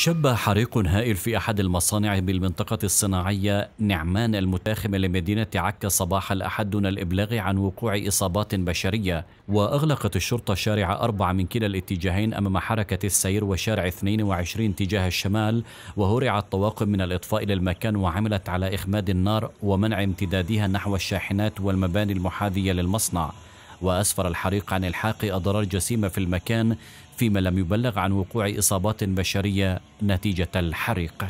شب حريق هائل في أحد المصانع بالمنطقة الصناعية نعمان المتاخمة لمدينة عكا صباح الأحد دون الإبلاغ عن وقوع إصابات بشرية وأغلقت الشرطة شارع أربعة من كلا الاتجاهين أمام حركة السير وشارع 22 تجاه الشمال وهرع الطواقم من الإطفاء إلى المكان وعملت على إخماد النار ومنع امتدادها نحو الشاحنات والمباني المحاذية للمصنع وأسفر الحريق عن الحاق أضرار جسيمة في المكان فيما لم يبلغ عن وقوع إصابات بشرية نتيجة الحريق